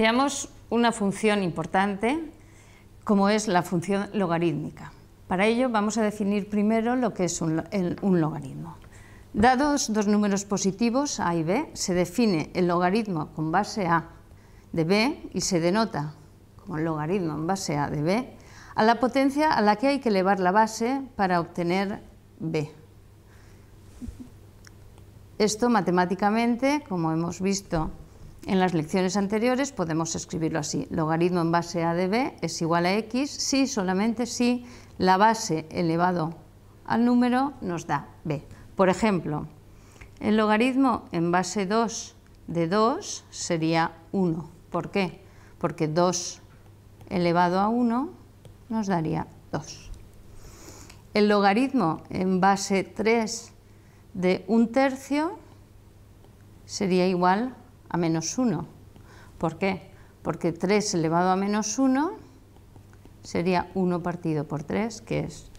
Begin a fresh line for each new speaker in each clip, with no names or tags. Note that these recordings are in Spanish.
veamos una función importante como es la función logarítmica. Para ello vamos a definir primero lo que es un, logaritmo. Dados dos números positivos, a y b, se define el logaritmo con base a de b y se denota como logaritmo en base a de b a la potencia a la que hay que elevar la base para obtener b. Esto matemáticamente, como hemos visto en las lecciones anteriores podemos escribirlo así. Logaritmo en base a de b es igual a x si, solamente si, la base elevado al número nos da b. Por ejemplo, el logaritmo en base 2 de 2 sería 1. ¿Por qué? Porque 2 elevado a 1 nos daría 2. El logaritmo en base 3 de 1 tercio sería igual a menos 1. ¿Por qué? Porque 3 elevado a menos 1 sería 1 partido por 3, que es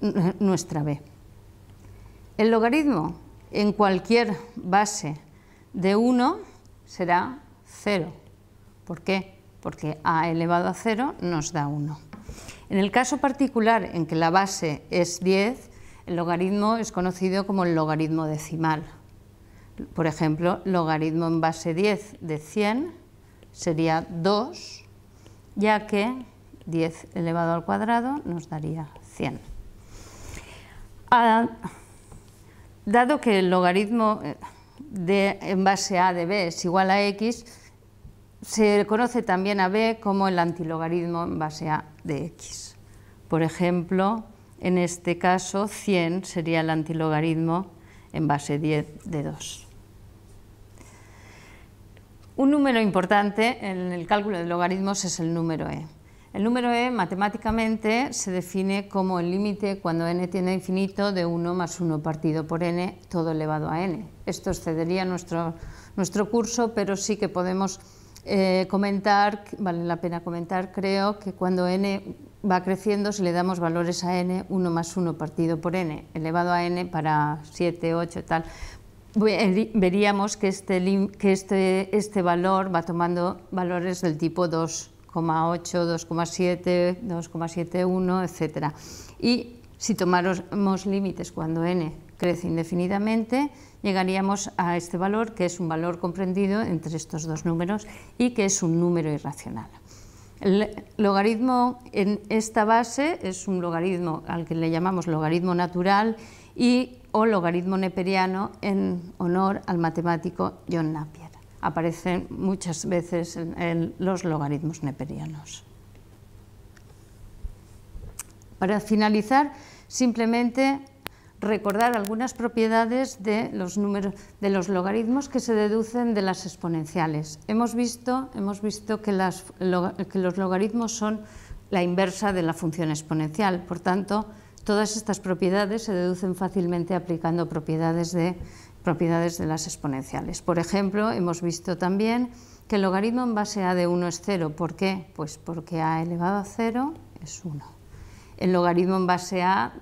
nuestra b. El logaritmo en cualquier base de 1 será 0. ¿Por qué? Porque a elevado a 0 nos da 1. En el caso particular en que la base es 10, el logaritmo es conocido como el logaritmo decimal. Por ejemplo, logaritmo en base 10 de 100 sería 2, ya que 10 elevado al cuadrado nos daría 100. Ah, dado que el logaritmo eh, en base a de b es igual a x, se conoce también a b como el antilogaritmo en base a de x. Por ejemplo, en este caso 100 sería el antilogaritmo en base 10 de 2. Un número importante en el cálculo de logaritmos es el número e. El número e matemáticamente se define como el límite cuando n tiende a infinito de 1 más 1 partido por n, todo elevado a n. Esto excedería nuestro, nuestro curso, pero sí que podemos eh, comentar, vale la pena comentar creo, que cuando n va creciendo si le damos valores a n, 1 más 1 partido por n, elevado a n para 7, 8, tal, veríamos que este, que este, este valor va tomando valores del tipo 2,8, 2,7, 2,71, etc. Y si tomáramos límites cuando n crece indefinidamente, llegaríamos a este valor, que es un valor comprendido entre estos dos números y que es un número irracional. El logaritmo en esta base es un logaritmo al que le llamamos logaritmo natural y o logaritmo neperiano en honor al matemático John Napier. Aparecen muchas veces en, en los logaritmos neperianos. Para finalizar, simplemente recordar algunas propiedades de los, números, de los logaritmos que se deducen de las exponenciales. Hemos visto, hemos visto que, que los logaritmos son la inversa de la función exponencial, por tanto, todas estas propiedades se deducen fácilmente aplicando propiedades de, propiedades de las exponenciales. Por ejemplo, hemos visto también que el logaritmo en base a de 1 es 0. ¿Por qué? Pues porque a elevado a 0 es 1. El logaritmo en base a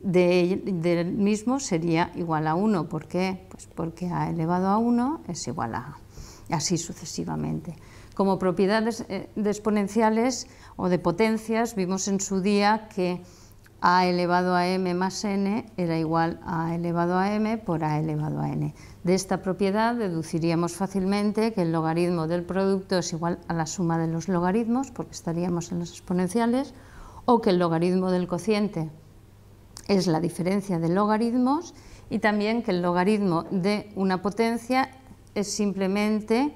del mismo sería igual a 1. ¿Por qué? Pues porque a elevado a 1 es igual a A, así sucesivamente. Como propiedades eh, de exponenciales o de potencias, vimos en su día que a elevado a m más n era igual a elevado a m por a elevado a n. De esta propiedad deduciríamos fácilmente que el logaritmo del producto es igual a la suma de los logaritmos, porque estaríamos en las exponenciales, o que el logaritmo del cociente es la diferencia de logaritmos y también que el logaritmo de una potencia es simplemente,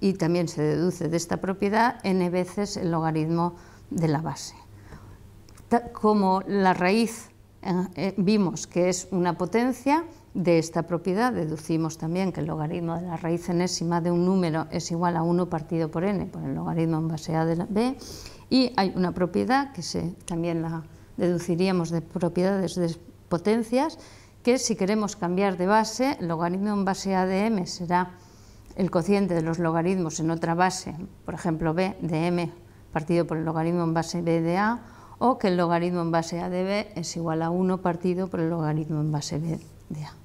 y también se deduce de esta propiedad, n veces el logaritmo de la base. Como la raíz eh, eh, vimos que es una potencia, de esta propiedad deducimos también que el logaritmo de la raíz enésima de un número es igual a 1 partido por n, por el logaritmo en base a de la b, y hay una propiedad que se, también la deduciríamos de propiedades de potencias, que si queremos cambiar de base, el logaritmo en base a de m será el cociente de los logaritmos en otra base, por ejemplo b de m partido por el logaritmo en base b de a, o que el logaritmo en base a de b es igual a 1 partido por el logaritmo en base b de a.